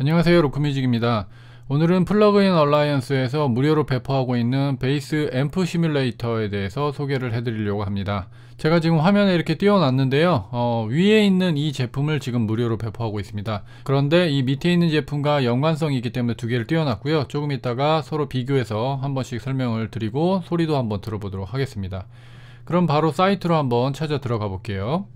안녕하세요 로크뮤직입니다 오늘은 플러그인 얼라이언스에서 무료로 배포하고 있는 베이스 앰프 시뮬레이터에 대해서 소개를 해드리려고 합니다 제가 지금 화면에 이렇게 띄워놨는데요 어, 위에 있는 이 제품을 지금 무료로 배포하고 있습니다 그런데 이 밑에 있는 제품과 연관성이 있기 때문에 두 개를 띄워놨고요 조금 있다가 서로 비교해서 한 번씩 설명을 드리고 소리도 한번 들어보도록 하겠습니다 그럼 바로 사이트로 한번 찾아 들어가 볼게요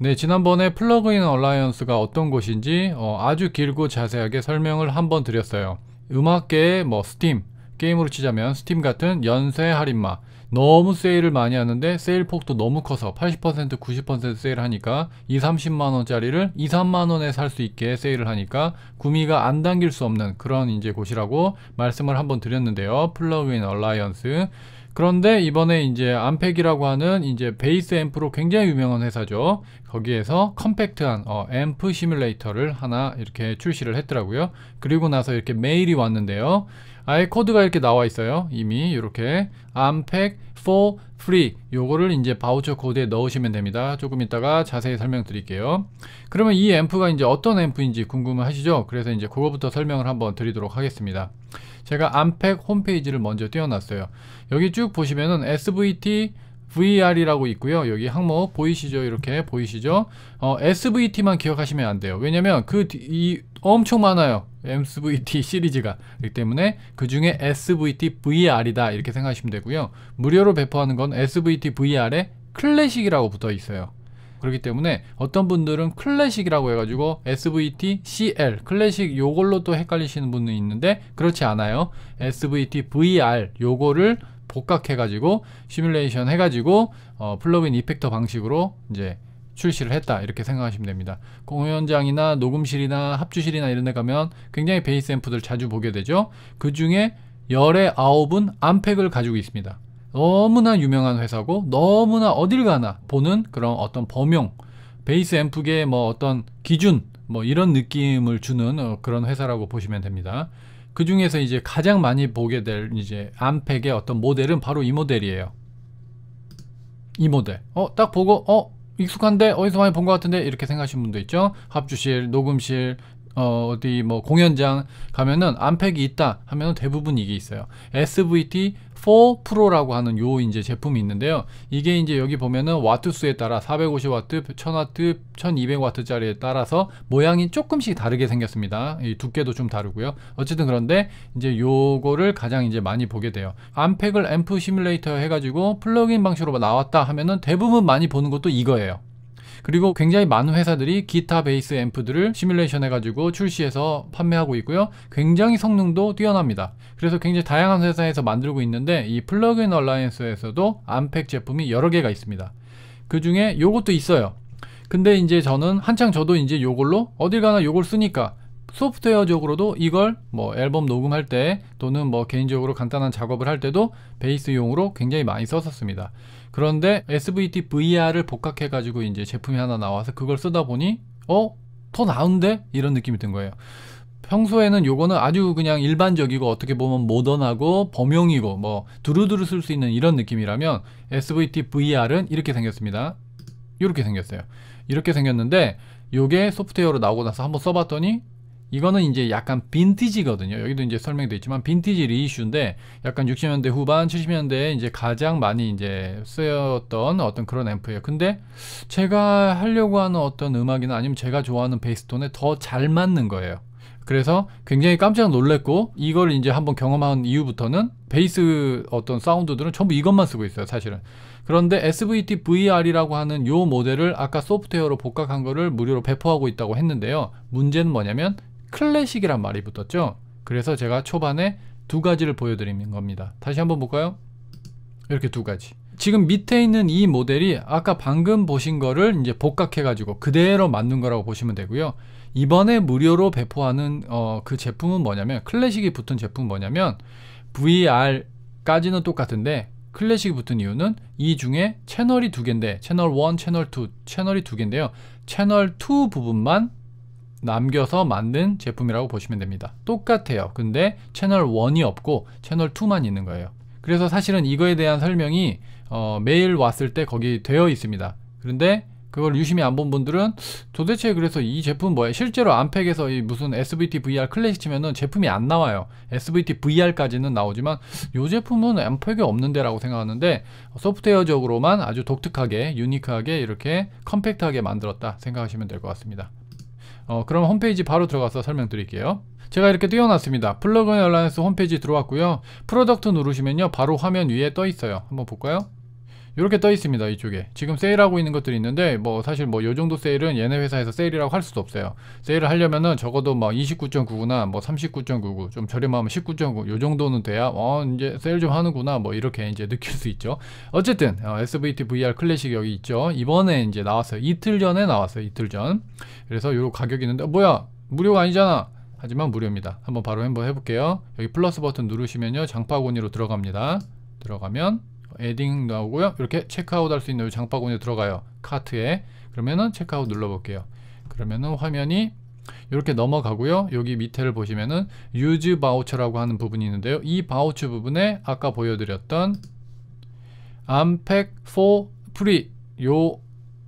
네, 지난번에 플러그인 얼라이언스가 어떤 곳인지 어, 아주 길고 자세하게 설명을 한번 드렸어요. 음악계의 뭐 스팀, 게임으로 치자면 스팀 같은 연쇄 할인마 너무 세일을 많이 하는데 세일 폭도 너무 커서 80% 90% 세일하니까 2, 30만원짜리를 2, 3만원에 살 수 있게 세일을 하니까 구미가 안 당길 수 없는 그런 이제 곳이라고 말씀을 한번 드렸는데요 플러그인 얼라이언스 그런데 이번에 이제 암팩이라고 하는 이제 베이스 앰프로 굉장히 유명한 회사죠. 거기에서 컴팩트한 어, 앰프 시뮬레이터를 하나 이렇게 출시를 했더라고요. 그리고 나서 이렇게 메일이 왔는데요. 아예 코드가 이렇게 나와 있어요. 이미 이렇게 암팩 for free 요거를 이제 바우처 코드에 넣으시면 됩니다. 조금 이따가 자세히 설명드릴게요. 그러면 이 앰프가 이제 어떤 앰프인지 궁금하시죠? 그래서 이제 그거부터 설명을 한번 드리도록 하겠습니다. 제가 암팩 홈페이지를 먼저 띄워놨어요. 여기 쭉 보시면은 SVT VR이라고 있고요. 여기 항목 보이시죠? 이렇게 보이시죠? 어, SVT만 기억하시면 안 돼요. 왜냐면 그이 엄청 많아요. SVT 시리즈가 그렇기 때문에 그 중에 SVT VR이다 이렇게 생각하시면 되고요. 무료로 배포하는 건 SVT VR의 클래식이라고 붙어 있어요. 그렇기 때문에 어떤 분들은 클래식이라고 해가지고 SVT CL 클래식 요걸로 또 헷갈리시는 분이 있는데 그렇지 않아요. SVT VR 요거를 복각해가지고 시뮬레이션 해가지고 어, 플러그인 이펙터 방식으로 이제 출시를 했다 이렇게 생각하시면 됩니다 공연장이나 녹음실이나 합주실이나 이런 데 가면 굉장히 베이스 앰프들 자주 보게 되죠 그 중에 열의 아홉은 암팩을 가지고 있습니다 너무나 유명한 회사고 너무나 어딜 가나 보는 그런 어떤 범용 베이스 앰프계의 뭐 어떤 기준 뭐 이런 느낌을 주는 어, 그런 회사라고 보시면 됩니다. 그 중에서 이제 가장 많이 보게 될 이제 암팩의 어떤 모델은 바로 이 모델이에요. 이 모델. 어, 딱 보고, 어, 익숙한데 어디서 많이 본 것 같은데 이렇게 생각하시는 분도 있죠 합주실 녹음실 어, 어디 뭐 공연장 가면은 암팩이 있다 하면은 대부분 이게 있어요. SVT 4 프로라고 하는 요 이제 제품이 있는데요. 이게 이제 여기 보면은 와트 수에 따라 450와트, 1000와트, 1200와트짜리에 따라서 모양이 조금씩 다르게 생겼습니다. 이 두께도 좀 다르고요. 어쨌든 그런데 이제 요거를 가장 이제 많이 보게 돼요. 암팩을 앰프 시뮬레이터 해가지고 플러그인 방식으로 나왔다 하면은 대부분 많이 보는 것도 이거예요. 그리고 굉장히 많은 회사들이 기타 베이스 앰프들을 시뮬레이션 해가지고 출시해서 판매하고 있고요. 굉장히 성능도 뛰어납니다. 그래서 굉장히 다양한 회사에서 만들고 있는데 이 플러그인 얼라이언스에서도 암팩 제품이 여러 개가 있습니다. 그 중에 요것도 있어요. 근데 이제 저는 한창 저도 이제 요걸로 어딜 가나 요걸 쓰니까 소프트웨어적으로도 이걸 뭐 앨범 녹음할 때 또는 뭐 개인적으로 간단한 작업을 할 때도 베이스용으로 굉장히 많이 썼었습니다. 그런데 SVT VR을 복각해가지고 이제 제품이 하나 나와서 그걸 쓰다 보니 어? 더 나은데? 이런 느낌이 든 거예요. 평소에는 요거는 아주 그냥 일반적이고 어떻게 보면 모던하고 범용이고 뭐 두루두루 쓸 수 있는 이런 느낌이라면 SVT VR은 이렇게 생겼습니다. 이렇게 생겼어요. 이렇게 생겼는데 요게 소프트웨어로 나오고 나서 한번 써봤더니 이거는 이제 약간 빈티지거든요. 여기도 이제 설명돼 있지만 빈티지 리이슈인데 약간 60년대 후반, 70년대에 이제 가장 많이 이제 쓰였던 어떤 그런 앰프예요. 근데 제가 하려고 하는 어떤 음악이나 아니면 제가 좋아하는 베이스톤에 더 잘 맞는 거예요. 그래서 굉장히 깜짝 놀랐고 이걸 이제 한번 경험한 이후부터는 베이스 어떤 사운드들은 전부 이것만 쓰고 있어요 사실은 그런데 SVT VR이라고 하는 요 모델을 아까 소프트웨어로 복각한 거를 무료로 배포하고 있다고 했는데요 문제는 뭐냐면 클래식이란 말이 붙었죠. 그래서 제가 초반에 두 가지를 보여드리는 겁니다. 다시 한번 볼까요? 이렇게 두 가지. 지금 밑에 있는 이 모델이 아까 방금 보신 거를 이제 복각해가지고 그대로 맞는 거라고 보시면 되고요. 이번에 무료로 배포하는 어, 그 제품은 뭐냐면 클래식이 붙은 제품 뭐냐면 VR까지는 똑같은데 클래식이 붙은 이유는 이 중에 채널이 두 개인데 채널 1, 채널 2, 채널이 두 개인데요. 채널 2 부분만 남겨서 만든 제품이라고 보시면 됩니다. 똑같아요. 근데 채널 1이 없고 채널 2만 있는 거예요. 그래서 사실은 이거에 대한 설명이 어, 메일 왔을 때 거기 되어 있습니다. 그런데 그걸 유심히 안 본 분들은 도대체 그래서 이 제품 뭐야 실제로 안팩에서 이 무슨 SVT VR 클래식 치면은 제품이 안 나와요 SVT VR까지는 나오지만 이 제품은 안팩이 없는데 라고 생각하는데 소프트웨어적으로만 아주 독특하게 유니크하게 이렇게 컴팩트하게 만들었다 생각하시면 될 것 같습니다 어, 그럼 홈페이지 바로 들어가서 설명드릴게요. 제가 이렇게 띄워놨습니다. 플러그인 얼라이언스 홈페이지 들어왔고요. 프로덕트 누르시면요. 바로 화면 위에 떠 있어요. 한번 볼까요? 이렇게 떠 있습니다 이쪽에 지금 세일하고 있는 것들이 있는데 뭐 사실 뭐 요정도 세일은 얘네 회사에서 세일이라고 할 수도 없어요 세일을 하려면은 적어도 막 29.99나 뭐39.99좀 저렴하면 19.9 요정도는 돼야 어 이제 세일 좀 하는구나 뭐 이렇게 이제 느낄 수 있죠 어쨌든 어, SVT VR 클래식 여기 있죠 이번에 이제 나왔어요 이틀 전에 나왔어요 이틀 전 그래서 요 가격이 있는데 어, 뭐야 무료가 아니잖아 하지만 무료입니다 한번 바로 한번 해볼게요 여기 플러스 버튼 누르시면요 장바구니로 들어갑니다 들어가면 에딩 나오고요. 이렇게 체크아웃 할 수 있는 장바구니에 들어가요. 카트에. 그러면은 체크아웃 눌러볼게요. 그러면은 화면이 이렇게 넘어가고요. 여기 밑에를 보시면은 유즈 바우처라고 하는 부분이 있는데요. 이 바우처 부분에 아까 보여드렸던 암팩 4 프리 요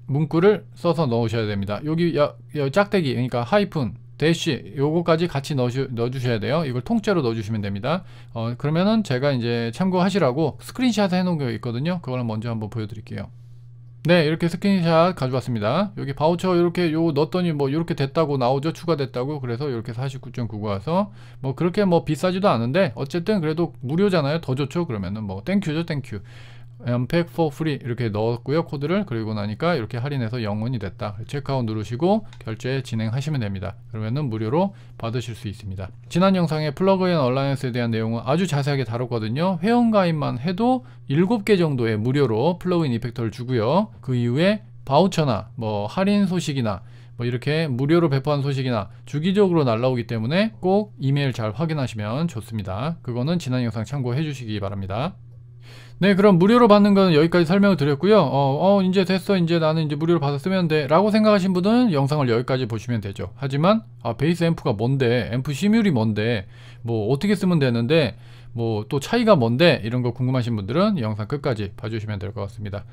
문구를 써서 넣으셔야 됩니다. 여기 야, 야 짝대기 그러니까 하이픈 대시 요거까지 같이 넣으 넣어주셔야 돼요 이걸 통째로 넣어주시면 됩니다 어, 그러면은 제가 이제 참고하시라고 스크린샷 해놓은 게 있거든요 그걸 먼저 한번 보여드릴게요 네 이렇게 스크린샷 가져왔습니다 여기 바우처 이렇게 요 넣었더니 뭐 이렇게 됐다고 나오죠 추가됐다고 그래서 이렇게 49.99 와서 뭐 그렇게 뭐 비싸지도 않은데 어쨌든 그래도 무료잖아요 더 좋죠 그러면은 뭐 땡큐죠 땡큐 unpack for free 이렇게 넣었고요 코드를 그리고 나니까 이렇게 할인해서 0원이 됐다 체크아웃 누르시고 결제 진행하시면 됩니다 그러면은 무료로 받으실 수 있습니다 지난 영상에 플러그인 얼라이언스에 대한 내용은 아주 자세하게 다뤘거든요 회원가입만 해도 7개 정도의 무료로 플러그인 이펙터를 주고요 그 이후에 바우처나 뭐 할인 소식이나 뭐 이렇게 무료로 배포한 소식이나 주기적으로 날라오기 때문에 꼭 이메일 잘 확인하시면 좋습니다. 그거는 지난 영상 참고해 주시기 바랍니다. 네, 그럼 무료로 받는 거는 여기까지 설명을 드렸고요. 어, 어, 이제 됐어. 이제 나는 이제 무료로 받아 쓰면 돼. 라고 생각하신 분은 영상을 여기까지 보시면 되죠. 하지만, 아, 베이스 앰프가 뭔데, 앰프 시뮬이 뭔데, 뭐, 어떻게 쓰면 되는데, 뭐, 또 차이가 뭔데, 이런 거 궁금하신 분들은 영상 끝까지 봐주시면 될 것 같습니다.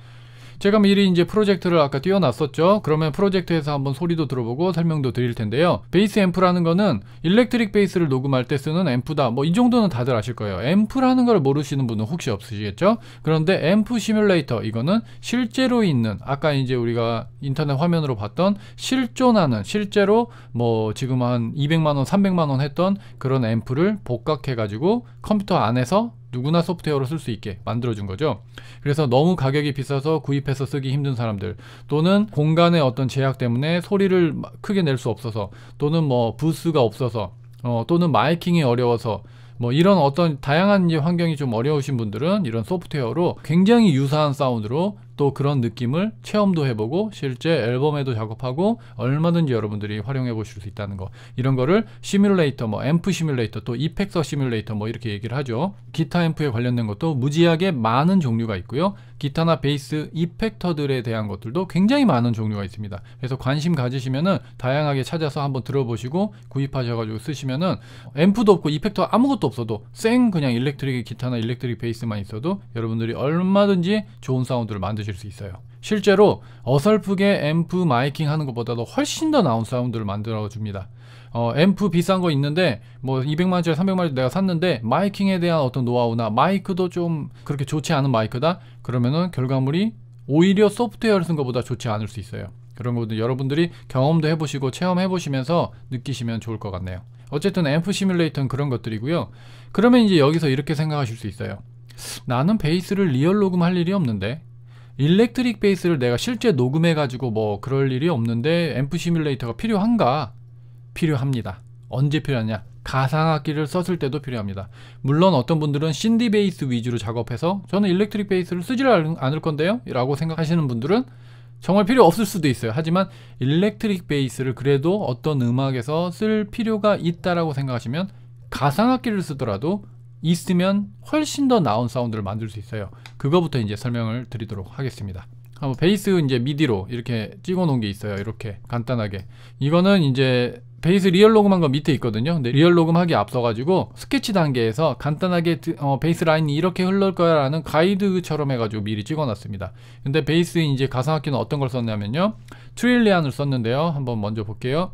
제가 미리 이제 프로젝트를 아까 띄워놨었죠. 그러면 프로젝트에서 한번 소리도 들어보고 설명도 드릴 텐데요. 베이스 앰프라는 거는 일렉트릭 베이스를 녹음할 때 쓰는 앰프다. 뭐 이 정도는 다들 아실 거예요. 앰프라는 걸 모르시는 분은 혹시 없으시겠죠? 그런데 앰프 시뮬레이터 이거는 실제로 있는 아까 이제 우리가 인터넷 화면으로 봤던 실존하는 실제로 뭐 지금 한 200만 원, 300만 원 했던 그런 앰프를 복각해 가지고 컴퓨터 안에서 누구나 소프트웨어로 쓸 수 있게 만들어준 거죠. 그래서 너무 가격이 비싸서 구입해서 쓰기 힘든 사람들 또는 공간의 어떤 제약 때문에 소리를 크게 낼 수 없어서 또는 뭐 부스가 없어서 어, 또는 마이킹이 어려워서 뭐 이런 어떤 다양한 환경이 좀 어려우신 분들은 이런 소프트웨어로 굉장히 유사한 사운드로 또 그런 느낌을 체험도 해보고 실제 앨범에도 작업하고 얼마든지 여러분들이 활용해 보실 수 있다는 거 이런 거를 시뮬레이터 뭐 앰프 시뮬레이터 또 이펙터 시뮬레이터 뭐 이렇게 얘기를 하죠 기타 앰프에 관련된 것도 무지하게 많은 종류가 있고요 기타나 베이스 이펙터들에 대한 것들도 굉장히 많은 종류가 있습니다 그래서 관심 가지시면은 다양하게 찾아서 한번 들어보시고 구입하셔가지고 쓰시면은 앰프도 없고 이펙터 아무것도 없어도 생 그냥 일렉트릭 기타나 일렉트릭 베이스만 있어도 여러분들이 얼마든지 좋은 사운드를 만들 만드실 수 있어요 실제로 어설프게 앰프 마이킹 하는 것보다도 훨씬 더 나은 사운드를 만들어 줍니다 어, 앰프 비싼 거 있는데 뭐 200만원짜리 300만원짜리 내가 샀는데 마이킹에 대한 어떤 노하우나 마이크도 좀 그렇게 좋지 않은 마이크다 그러면은 결과물이 오히려 소프트웨어를 쓴 것보다 좋지 않을 수 있어요 그런 것들 여러분들이 경험도 해보시고 체험해보시면서 느끼시면 좋을 것 같네요 어쨌든 앰프 시뮬레이터는 그런 것들이고요 그러면 이제 여기서 이렇게 생각하실 수 있어요 나는 베이스를 리얼 녹음할 일이 없는데 일렉트릭 베이스를 내가 실제 녹음해 가지고 뭐 그럴 일이 없는데 앰프 시뮬레이터가 필요한가? 필요합니다. 언제 필요하냐? 가상악기를 썼을 때도 필요합니다. 물론 어떤 분들은 신디 베이스 위주로 작업해서 저는 일렉트릭 베이스를 쓰질 않을 건데요? 라고 생각하시는 분들은 정말 필요 없을 수도 있어요. 하지만 일렉트릭 베이스를 그래도 어떤 음악에서 쓸 필요가 있다라고 생각하시면 가상악기를 쓰더라도 있으면 훨씬 더 나은 사운드를 만들 수 있어요 그거부터 이제 설명을 드리도록 하겠습니다 한번 베이스 이제 미디로 이렇게 찍어 놓은 게 있어요 이렇게 간단하게 이거는 이제 베이스 리얼 녹음한 거 밑에 있거든요 근데 리얼 녹음하기 앞서 가지고 스케치 단계에서 간단하게 어, 베이스 라인이 이렇게 흘러올 거야 라는 가이드처럼 해가지고 미리 찍어 놨습니다 근데 베이스 이제 가상악기는 어떤 걸 썼냐면요 트릴리안을 썼는데요 한번 먼저 볼게요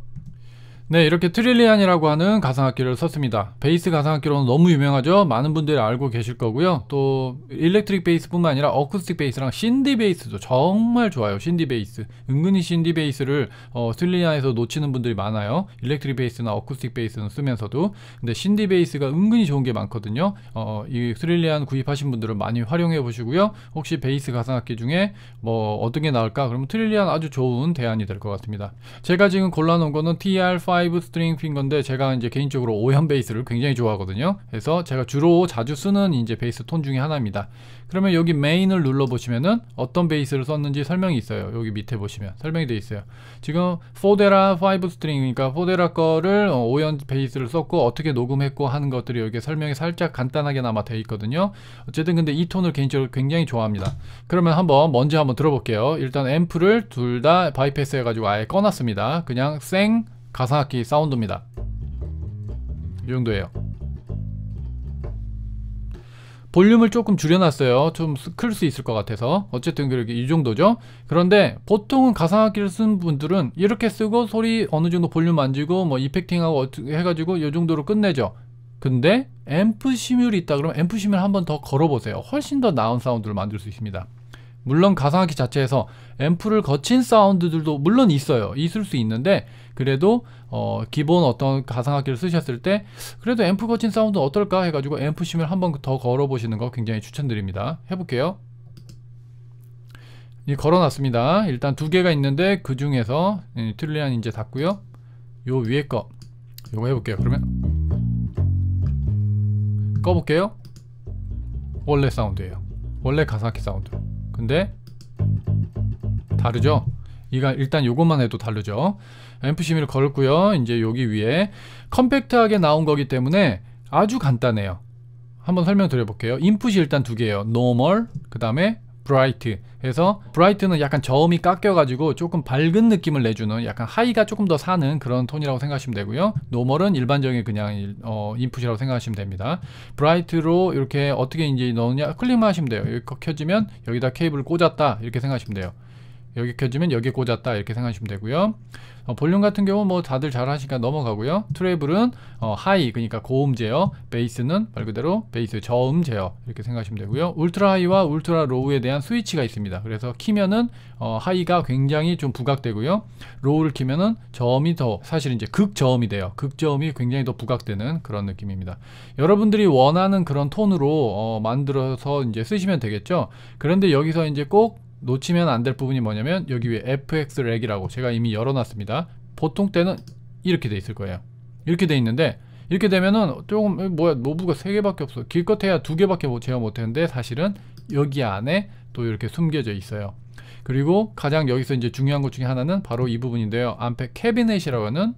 네 이렇게 트릴리안이라고 하는 가상악기를 썼습니다 베이스 가상악기로는 너무 유명하죠 많은 분들이 알고 계실 거고요 또 일렉트릭 베이스 뿐만 아니라 어쿠스틱 베이스랑 신디 베이스도 정말 좋아요 신디 베이스 은근히 신디 베이스를 어, 트릴리안에서 놓치는 분들이 많아요 일렉트릭 베이스나 어쿠스틱 베이스는 쓰면서도 근데 신디 베이스가 은근히 좋은 게 많거든요 어, 이 트릴리안 구입하신 분들은 많이 활용해 보시고요 혹시 베이스 가상악기 중에 뭐 어떤 게나올까 그러면 트릴리안 아주 좋은 대안이 될 것 같습니다 제가 지금 골라놓은 거는 TR5 5 스트링 핑거인데 제가 이제 개인적으로 오현 베이스를 굉장히 좋아하거든요. 그래서 제가 주로 자주 쓰는 이제 베이스 톤 중에 하나입니다. 그러면 여기 메인을 눌러 보시면은 어떤 베이스를 썼는지 설명이 있어요. 여기 밑에 보시면 설명이 돼 있어요. 지금 포데라 5 스트링 그러니까 포데라 거를 어, 오현 베이스를 썼고 어떻게 녹음했고 하는 것들이 여기 설명이 살짝 간단하게나마 돼 있거든요. 어쨌든 근데 이 톤을 개인적으로 굉장히 좋아합니다. 그러면 한번 먼저 한번 들어볼게요. 일단 앰프를 둘 다 바이패스 해가지고 아예 꺼놨습니다. 그냥 생 가상악기 사운드입니다. 이 정도예요. 볼륨을 조금 줄여놨어요. 좀 클 수 있을 것 같아서. 어쨌든 그렇게 이 정도죠. 그런데 보통은 가상악기를 쓴 분들은 이렇게 쓰고 소리 어느 정도 볼륨 만지고 뭐 이펙팅하고 어떻게 해가지고 이 정도로 끝내죠. 근데 앰프 시뮬이 있다 그러면 앰프 시뮬 한번 더 걸어보세요. 훨씬 더 나은 사운드를 만들 수 있습니다. 물론 가상악기 자체에서 앰프를 거친 사운드들도 물론 있어요 있을 수 있는데 그래도 어 기본 어떤 가상악기를 쓰셨을 때 그래도 앰프 거친 사운드 어떨까 해가지고 앰프 심을 한 번 더 걸어보시는 거 굉장히 추천드립니다 해볼게요 걸어놨습니다 일단 두 개가 있는데 그 중에서 트릴리안 이제 닫고요 요 위에 거 요거 해볼게요 그러면 꺼볼게요 원래 사운드예요 원래 가상악기 사운드 근데 다르죠? 이가 일단 요것만 해도 다르죠. M.P.C.M을 걸었고요. 이제 여기 위에 컴팩트하게 나온 거기 때문에 아주 간단해요. 한번 설명드려 볼게요. 인풋이 일단 두 개예요. n 멀 그다음에 브라이트 에서 브라이트는 약간 저음이 깎여가지고 조금 밝은 느낌을 내주는 약간 하이가 조금 더 사는 그런 톤이라고 생각하시면 되고요 노멀은 일반적인 그냥 어, 인풋이라고 생각하시면 됩니다 브라이트로 이렇게 어떻게 이제 넣느냐 클릭만 하시면 돼요 이렇게 켜지면 여기다 케이블 꽂았다 이렇게 생각하시면 돼요 여기 켜지면 여기 꽂았다 이렇게 생각하시면 되고요 어, 볼륨 같은 경우 뭐 다들 잘 하시니까 넘어가고요. 트레블은 어, 하이 그러니까 고음 제어, 베이스는 말 그대로 베이스 저음 제어 이렇게 생각하시면 되고요. 울트라 하이와 울트라 로우에 대한 스위치가 있습니다. 그래서 키면은 어, 하이가 굉장히 좀 부각되고요. 로우를 키면은 저음이 더 사실 이제 극저음이 돼요. 극저음이 굉장히 더 부각되는 그런 느낌입니다. 여러분들이 원하는 그런 톤으로 어, 만들어서 이제 쓰시면 되겠죠. 그런데 여기서 이제 꼭 놓치면 안 될 부분이 뭐냐면 여기 위에 fx 렉이라고 제가 이미 열어놨습니다 보통 때는 이렇게 돼 있을 거예요 이렇게 돼 있는데 이렇게 되면은 조금 뭐야 노브가 3개밖에 없어 길껏해야 2개밖에 제어 못했는데 사실은 여기 안에 또 이렇게 숨겨져 있어요 그리고 가장 여기서 이제 중요한 것 중에 하나는 바로 이 부분인데요 암페 캐비넷이라고 하는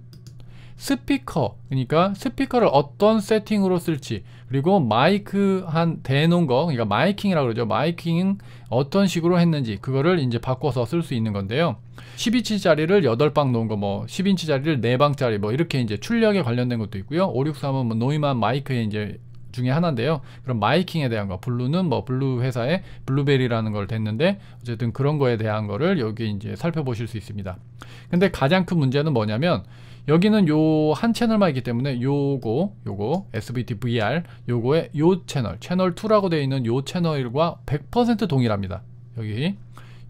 스피커 그러니까 스피커를 어떤 세팅으로 쓸지 그리고 마이크 한 대놓은 거, 그러니까 마이킹이라고 그러죠. 마이킹 어떤 식으로 했는지 그거를 이제 바꿔서 쓸 수 있는 건데요. 12인치짜리를 8방 놓은 거, 뭐 10인치짜리를 4방짜리 뭐 이렇게 이제 출력에 관련된 것도 있고요. 563은 뭐 노이만 마이크에 이제 중에 하나인데요. 그럼 마이킹에 대한 거, 블루는 뭐 블루 회사의 블루베리라는 걸 됐는데 어쨌든 그런 거에 대한 거를 여기 이제 살펴보실 수 있습니다. 근데 가장 큰 문제는 뭐냐면 여기는 요 한 채널만 있기 때문에 요거 요거 s b t VR 요거의 요 채널 채널 2라고 되어 있는 요 채널과 100% 동일합니다. 여기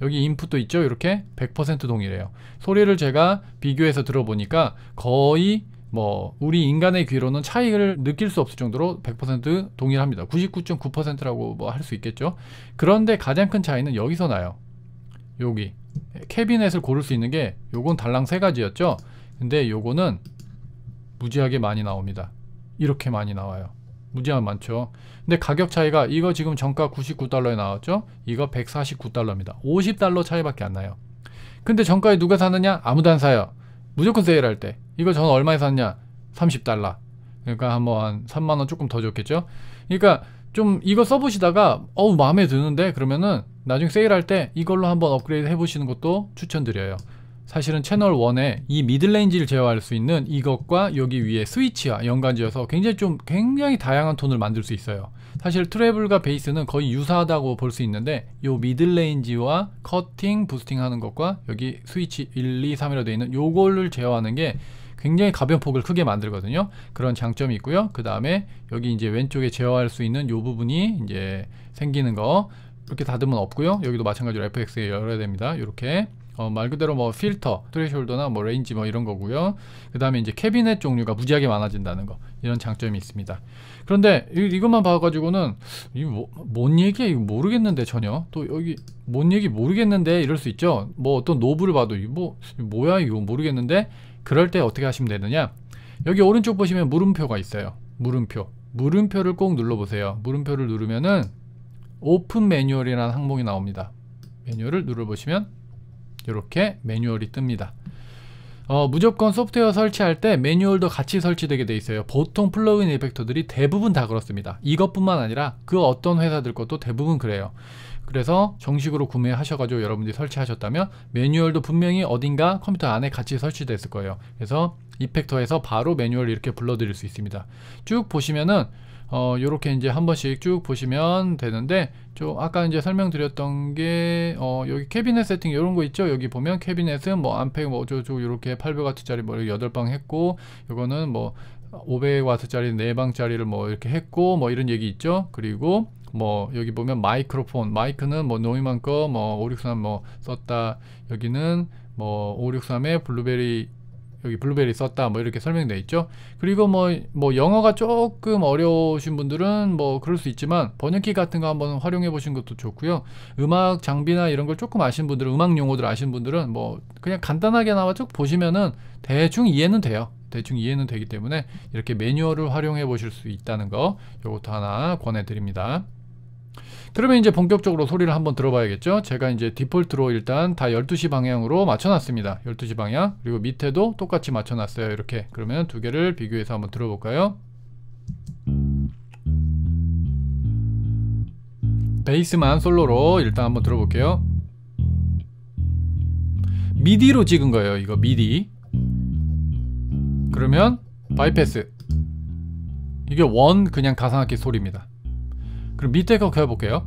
여기 인풋도 있죠 이렇게 100% 동일해요 소리를 제가 비교해서 들어보니까 거의 뭐 우리 인간의 귀로는 차이를 느낄 수 없을 정도로 100% 동일합니다. 99.9%라고 뭐 할 수 있겠죠. 그런데 가장 큰 차이는 여기서 나요. 여기 캐비넷을 고를 수 있는 게 요건 달랑 세 가지였죠. 근데 요거는 무지하게 많이 나옵니다. 이렇게 많이 나와요. 무지하게 많죠. 근데 가격 차이가 이거 지금 정가 99달러에 나왔죠? 이거 149달러입니다. 50달러 차이밖에 안 나요. 근데 정가에 누가 사느냐? 아무도 안 사요. 무조건 세일할 때 이거 저는 얼마에 샀냐 30달러 그러니까 뭐한 3만원 뭐 조금 더 좋겠죠 그러니까 좀 이거 써보시다가 어우 마음에 드는데 그러면은 나중에 세일할 때 이걸로 한번 업그레이드 해보시는 것도 추천드려요 사실은 채널 1에 이 미들레인지를 제어할 수 있는 이것과 여기 위에 스위치와 연관지어서 굉장히 좀 굉장히 다양한 톤을 만들 수 있어요 사실 트래블과 베이스는 거의 유사하다고 볼 수 있는데 요 미들레인지와 커팅, 부스팅 하는 것과 여기 스위치 1, 2, 3으로 되어 있는 요걸를 제어하는 게 굉장히 가벼운 폭을 크게 만들거든요 그런 장점이 있고요 그 다음에 여기 이제 왼쪽에 제어할 수 있는 요 부분이 이제 생기는 거 이렇게 닫으면 없고요 여기도 마찬가지로 FX에 열어야 됩니다 이렇게 어, 말 그대로 뭐 필터, 트레이숄더나 뭐 레인지 뭐 이런 거고요 그 다음에 이제 캐비넷 종류가 무지하게 많아진다는 거 이런 장점이 있습니다. 그런데 이, 것만 봐가지고는 이뭔 뭐, 얘기야 이거 모르겠는데 전혀 또 여기 뭔 얘기 모르겠는데 이럴 수 있죠. 뭐 어떤 노브를 봐도 이뭐 뭐야 이거 모르겠는데 그럴 때 어떻게 하시면 되느냐? 여기 오른쪽 보시면 물음표가 있어요. 물음표. 물음표를 꼭 눌러보세요. 물음표를 누르면은 오픈 매뉴얼이라는 항목이 나옵니다. 매뉴얼을 눌러보시면 이렇게 매뉴얼이 뜹니다. 어, 무조건 소프트웨어 설치할 때 매뉴얼도 같이 설치되게 돼 있어요. 보통 플러그인 이펙터들이 대부분 다 그렇습니다. 이것뿐만 아니라 그 어떤 회사들 것도 대부분 그래요. 그래서 정식으로 구매하셔가지고 여러분들이 설치하셨다면 매뉴얼도 분명히 어딘가 컴퓨터 안에 같이 설치됐을 거예요. 그래서 이펙터에서 바로 매뉴얼 이렇게 불러드릴 수 있습니다. 쭉 보시면은 어, 요렇게 이제 한 번씩 쭉 보시면 되는데 좀 아까 이제 설명드렸던 게 어, 여기 캐비넷 세팅 요런거 있죠 여기 보면 캐비넷은 뭐 암팩 뭐 어쩌고 저쩌고 요렇게 8 0 0트짜리뭐 8방 했고 요거는 뭐5 0 0트짜리 4방짜리를 뭐 이렇게 했고 뭐 이런 얘기 있죠 그리고 뭐 여기 보면 마이크로폰 마이크는 뭐 노이만큼 뭐563 뭐 썼다 여기는 뭐5 6 3의 블루베리 여기 블루베리 썼다 뭐 이렇게 설명돼 있죠 그리고 뭐, 뭐 영어가 조금 어려우신 분들은 뭐 그럴 수 있지만 번역기 같은 거 한번 활용해 보신 것도 좋고요 음악 장비나 이런 걸 조금 아신 분들은 음악 용어들 아신 분들은 뭐 그냥 간단하게 나와 쭉 보시면은 대충 이해는 돼요 대충 이해는 되기 때문에 이렇게 매뉴얼을 활용해 보실 수 있다는 거이것도 하나 권해 드립니다 그러면 이제 본격적으로 소리를 한번 들어봐야겠죠 제가 이제 디폴트로 일단 다 12시 방향으로 맞춰놨습니다 12시 방향 그리고 밑에도 똑같이 맞춰놨어요 이렇게 그러면 두 개를 비교해서 한번 들어볼까요 베이스만 솔로로 일단 한번 들어볼게요 미디로 찍은 거예요 이거 미디 그러면 바이패스 이게 원 그냥 가상악기 소리입니다 그럼 밑에 거 그려볼게요.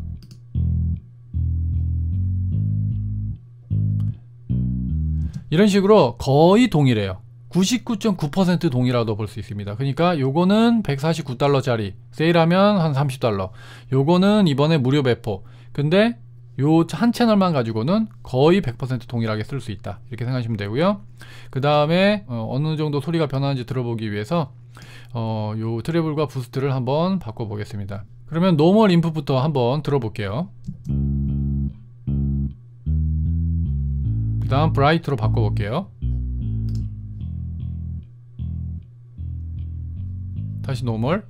이런 식으로 거의 동일해요. 99.9% 동일하다고 볼 수 있습니다. 그러니까 요거는 149달러짜리 세일하면 한 30달러 요거는 이번에 무료 배포 근데 요 한 채널만 가지고는 거의 100% 동일하게 쓸 수 있다 이렇게 생각하시면 되고요 그 다음에 어, 느 정도 소리가 변하는지 들어보기 위해서 어, 요 트래블과 부스트를 한번 바꿔보겠습니다 그러면 노멀 인풋부터 한번 들어볼게요. 그 다음 브라이트로 바꿔볼게요. 다시 노멀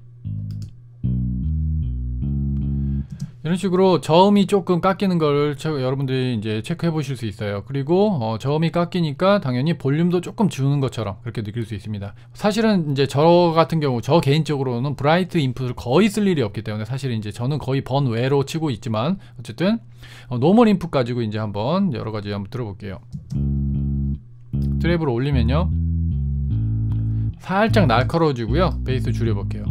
이런 식으로 저음이 조금 깎이는 걸 여러분들이 이제 체크해 보실 수 있어요 그리고 어, 저음이 깎이니까 당연히 볼륨도 조금 주는 것처럼 그렇게 느낄 수 있습니다 사실은 이제 저 같은 경우 저 개인적으로는 브라이트 인풋을 거의 쓸 일이 없기 때문에 사실 이제 저는 거의 번외로 치고 있지만 어쨌든 어, 노멀 인풋 가지고 이제 한번 여러 가지 한번 들어볼게요 트랩을 올리면요 살짝 날카로워지고요 베이스 줄여볼게요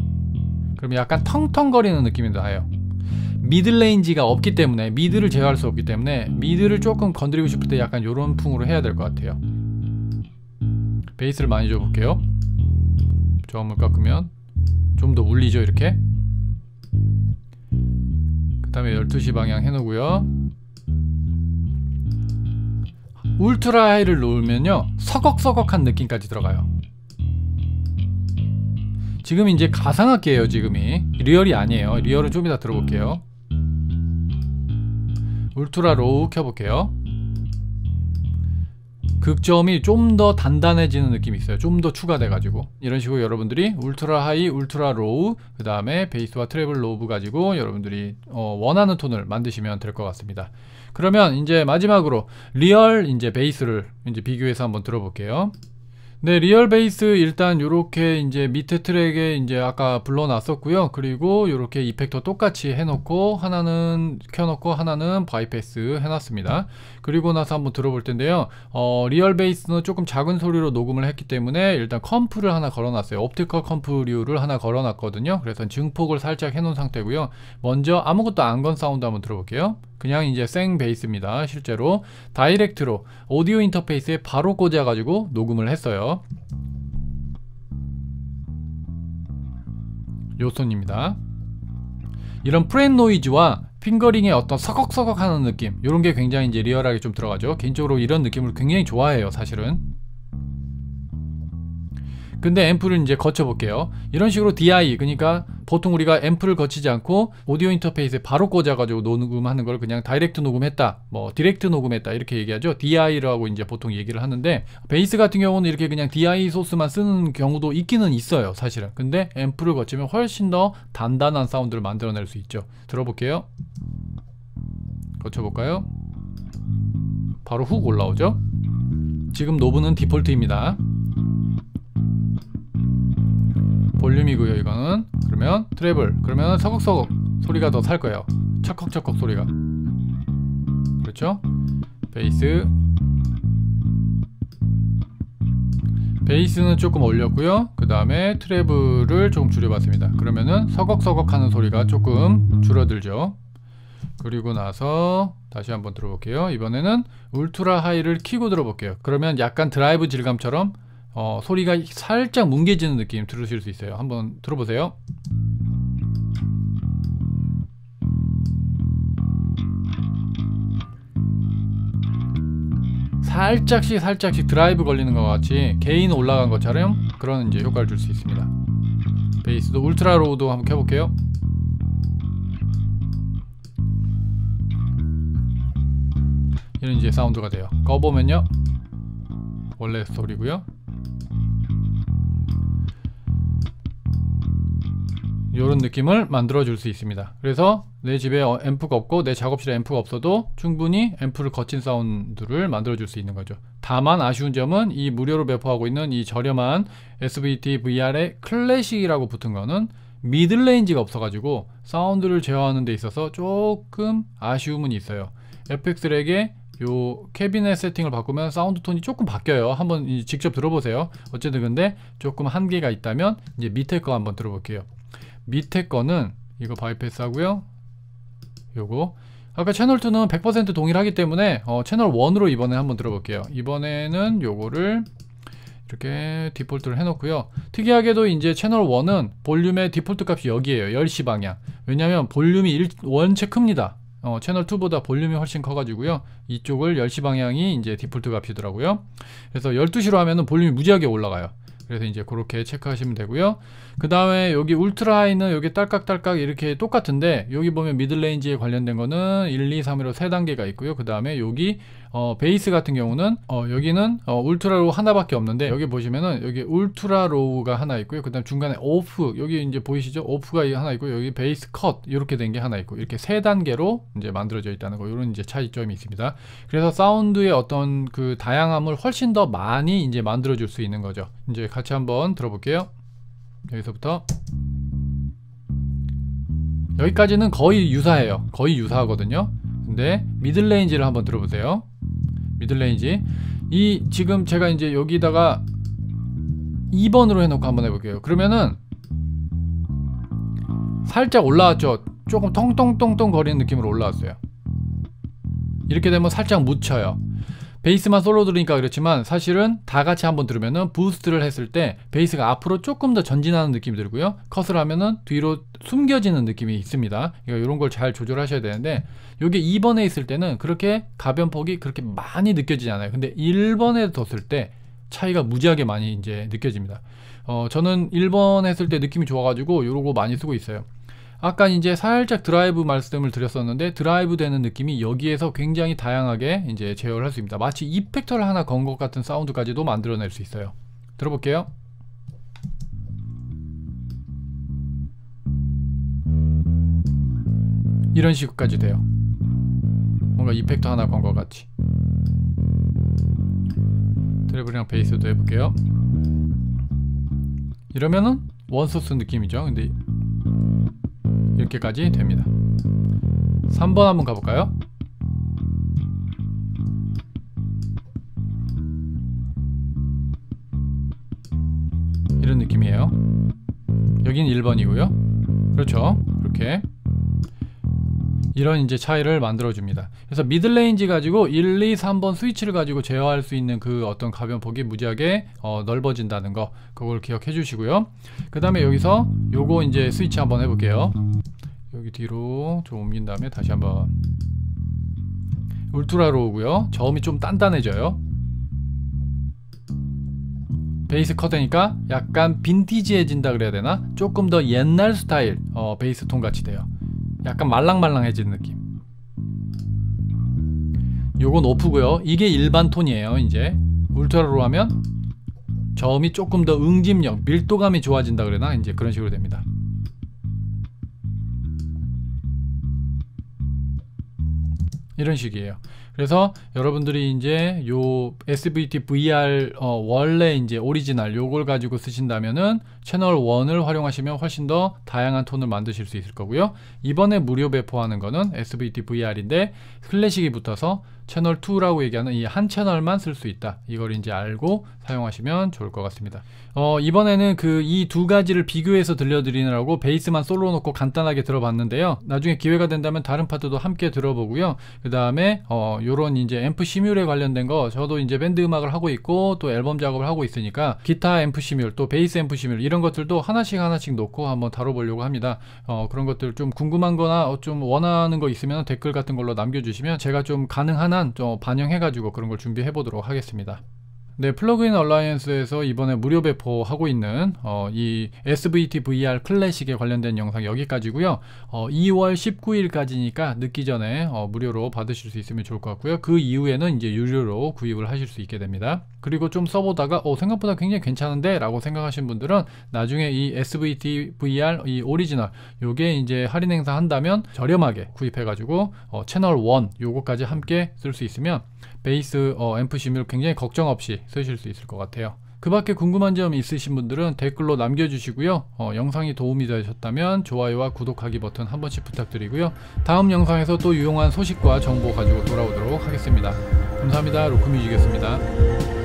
그럼 약간 텅텅거리는 느낌이 나요 미들레인지가 없기 때문에 미드를 제어할 수 없기 때문에 미드를 조금 건드리고 싶을 때 약간 요런 풍으로 해야 될 것 같아요 베이스를 많이 줘볼게요 저음을 깎으면 좀 더 울리죠 이렇게 그 다음에 12시 방향 해놓고요 울트라 하이를 놓으면요 서걱서걱한 느낌까지 들어가요 지금 이제 가상악기예요 지금이 리얼이 아니에요 리얼은 좀 이따 들어볼게요 울트라로우 켜볼게요 극점이 좀 더 단단해지는 느낌이 있어요 좀 더 추가돼가지고 이런 식으로 여러분들이 울트라 하이, 울트라 로우 그 다음에 베이스와 트래블 로브 가지고 여러분들이 어, 원하는 톤을 만드시면 될 것 같습니다 그러면 이제 마지막으로 리얼 이제 베이스를 이제 비교해서 한번 들어볼게요 네, 리얼 베이스 일단 요렇게 이제 밑에 트랙에 이제 아까 불러놨었고요. 그리고 요렇게 이펙터 똑같이 해놓고 하나는 켜놓고 하나는 바이패스 해놨습니다. 그리고 나서 한번 들어볼 텐데요. 어, 리얼 베이스는 조금 작은 소리로 녹음을 했기 때문에 일단 컴프를 하나 걸어놨어요. 옵티컬 컴프류를 하나 걸어놨거든요. 그래서 증폭을 살짝 해놓은 상태고요. 먼저 아무것도 안 건 사운드 한번 들어볼게요. 그냥 이제 생 베이스입니다. 실제로 다이렉트로 오디오 인터페이스에 바로 꽂아가지고 녹음을 했어요. 요손입니다 이런 프렌 노이즈와 핑거링의 어떤 서걱서걱하는 느낌 이런 게 굉장히 이제 리얼하게 좀 들어가죠 개인적으로 이런 느낌을 굉장히 좋아해요 사실은 근데 앰프를 이제 거쳐볼게요. 이런 식으로 DI, 그러니까 보통 우리가 앰프를 거치지 않고 오디오 인터페이스에 바로 꽂아가지고 녹음하는 걸 그냥 다이렉트 녹음했다, 뭐 디렉트 녹음했다 이렇게 얘기하죠. DI라고 이제 보통 얘기를 하는데 베이스 같은 경우는 이렇게 그냥 DI 소스만 쓰는 경우도 있기는 있어요, 사실은. 근데 앰프를 거치면 훨씬 더 단단한 사운드를 만들어낼 수 있죠. 들어볼게요. 거쳐볼까요? 바로 훅 올라오죠? 지금 노브는 디폴트입니다. 볼륨이고요 이거는 그러면 트래블 그러면 서걱서걱 소리가 더 살 거예요 척걱척걱 소리가 그렇죠? 베이스 베이스는 조금 올렸고요 그 다음에 트래블을 조금 줄여봤습니다 그러면은 서걱서걱 하는 소리가 조금 줄어들죠 그리고 나서 다시 한번 들어볼게요 이번에는 울트라 하이를 키고 들어볼게요 그러면 약간 드라이브 질감처럼 어, 소리가 살짝 뭉개지는 느낌 들으실 수 있어요. 한번 들어보세요. 살짝씩 살짝씩 드라이브 걸리는 것 같이 개인 올라간 것처럼 그런 이제 효과를 줄 수 있습니다. 베이스도 울트라 로우도 한번 켜볼게요. 이런 이제 사운드가 돼요. 꺼보면요. 원래 소리고요. 이런 느낌을 만들어 줄 수 있습니다 그래서 내 집에 어, 앰프가 없고 내 작업실에 앰프가 없어도 충분히 앰프를 거친 사운드를 만들어 줄 수 있는 거죠 다만 아쉬운 점은 이 무료로 배포하고 있는 이 저렴한 SVT VR의 클래식이라고 붙은 거는 미들레인지가 없어가지고 사운드를 제어하는 데 있어서 조금 아쉬움은 있어요 FX렉에 요 캐비넷 세팅을 바꾸면 사운드 톤이 조금 바뀌어요 한번 직접 들어보세요 어쨌든 근데 조금 한계가 있다면 이제 밑에 거 한번 들어볼게요 밑에 거는 이거 바이패스 하고요 요거 아까 채널 2는 100% 동일하기 때문에 어, 채널 1으로 이번에 한번 들어볼게요 이번에는 요거를 이렇게 디폴트를 해놓고요 특이하게도 이제 채널 1은 볼륨의 디폴트 값이 여기에요 10시 방향 왜냐면 볼륨이 일, 원체 큽니다 어, 채널 2보다 볼륨이 훨씬 커가지고요 이쪽을 10시 방향이 이제 디폴트 값이더라고요 그래서 12시로 하면은 볼륨이 무지하게 올라가요 그래서 이제 그렇게 체크하시면 되고요. 그 다음에 여기 울트라 하이는 여기 딸깍딸깍 이렇게 똑같은데 여기 보면 미들 레인지에 관련된 거는 1, 2, 3으로 세 단계가 있고요. 그 다음에 여기 어, 베이스 같은 경우는 어, 여기는 어, 울트라로우 하나밖에 없는데 여기 보시면은 여기 울트라로우가 하나 있고요. 그 다음 중간에 오프 여기 이제 보이시죠? 오프가 하나 있고 여기 베이스 컷 이렇게 된 게 하나 있고 이렇게 세 단계로 이제 만들어져 있다는 거 이런 이제 차이점이 있습니다. 그래서 사운드의 어떤 그 다양함을 훨씬 더 많이 이제 만들어 줄 수 있는 거죠. 이제 같이 한번 들어볼게요. 여기서부터 여기까지는 거의 유사해요. 거의 유사하거든요. 근데 미들레인지를 한번 들어보세요. 미들레인지 이 지금 제가 이제 여기다가 2번으로 해놓고 한번 해볼게요 그러면은 살짝 올라왔죠 조금 통통통통 거리는 느낌으로 올라왔어요 이렇게 되면 살짝 묻혀요 베이스만 솔로 들으니까 그렇지만 사실은 다 같이 한번 들으면은 부스트를 했을 때 베이스가 앞으로 조금 더 전진하는 느낌이 들고요. 컷을 하면은 뒤로 숨겨지는 느낌이 있습니다. 그러니까 이런 걸 잘 조절하셔야 되는데 이게 2번에 있을 때는 그렇게 가변 폭이 그렇게 많이 느껴지지 않아요. 근데 1번에 뒀을 때 차이가 무지하게 많이 이제 느껴집니다. 어, 저는 1번 했을 때 느낌이 좋아가지고 요러고 많이 쓰고 있어요. 아까 이제 살짝 드라이브 말씀을 드렸었는데 드라이브 되는 느낌이 여기에서 굉장히 다양하게 이제 제어를 할 수 있습니다. 마치 이펙터를 하나 건 것 같은 사운드까지도 만들어낼 수 있어요. 들어볼게요. 이런 식까지 돼요. 뭔가 이펙터 하나 건 것 같이. 드래블이랑 베이스도 해볼게요. 이러면은 원소스 느낌이죠. 근데 이렇게까지 됩니다 3번 한번 가볼까요? 이런 느낌이에요 여긴 1번이고요 그렇죠 이렇게 이런 이제 차이를 만들어 줍니다 그래서 미들레인지 가지고 1, 2, 3번 스위치를 가지고 제어할 수 있는 그 어떤 가변폭이 무지하게 어, 넓어진다는 거 그걸 기억해 주시고요 그 다음에 여기서 요거 이제 스위치 한번 해볼게요 여기 뒤로 좀 옮긴 다음에 다시 한번 울트라로 오고요 저음이 좀 단단해져요 베이스 커되니까 약간 빈티지해진다 그래야 되나? 조금 더 옛날 스타일 어, 베이스 톤같이 돼요 약간 말랑말랑해진 느낌 요건 오프고요 이게 일반 톤이에요 이제 울트라로 하면 저음이 조금 더 응집력 밀도감이 좋아진다 그러나 이제 그런 식으로 됩니다 이런 식이에요 그래서 여러분들이 이제 요 SVT VR 어, 원래 이제 오리지널 요걸 가지고 쓰신다면은 채널 1을 활용하시면 훨씬 더 다양한 톤을 만드실 수 있을 거고요. 이번에 무료 배포하는 거는 SVT VR인데 클래식이 붙어서 채널 2라고 얘기하는 이 한 채널만 쓸 수 있다. 이걸 이제 알고 사용하시면 좋을 것 같습니다. 어, 이번에는 그 이 두 가지를 비교해서 들려드리느라고 베이스만 솔로 놓고 간단하게 들어봤는데요. 나중에 기회가 된다면 다른 파트도 함께 들어보고요. 그 다음에 어, 요런 이제 앰프 시뮬에 관련된 거 저도 이제 밴드 음악을 하고 있고 또 앨범 작업을 하고 있으니까 기타 앰프 시뮬 또 베이스 앰프 시뮬 이런 것들도 하나씩 하나씩 놓고 한번 다뤄보려고 합니다. 어, 그런 것들 좀 궁금한 거나 어, 좀 원하는 거 있으면 댓글 같은 걸로 남겨주시면 제가 좀 가능한 한 좀 반영해가지고 그런 걸 준비해 보도록 하겠습니다. 네, 플러그인 얼라이언스에서 이번에 무료 배포하고 있는 어, 이 SVT VR 클래식에 관련된 영상 여기까지고요. 어, 2월 19일까지니까 늦기 전에 어, 무료로 받으실 수 있으면 좋을 것 같고요. 그 이후에는 이제 유료로 구입을 하실 수 있게 됩니다. 그리고 좀 써보다가 어, 생각보다 굉장히 괜찮은데 라고 생각하신 분들은 나중에 이 SVT VR 이 오리지널 요게 이제 할인 행사 한다면 저렴하게 구입해가지고 어, 채널 1 요거까지 함께 쓸 수 있으면 베이스 어, 앰프 시뮬 굉장히 걱정 없이 쓰실 수 있을 것 같아요 그 밖에 궁금한 점 있으신 분들은 댓글로 남겨주시고요 어, 영상이 도움이 되셨다면 좋아요와 구독하기 버튼 한 번씩 부탁드리고요 다음 영상에서 또 유용한 소식과 정보 가지고 돌아오도록 하겠습니다 감사합니다 로크뮤직이었습니다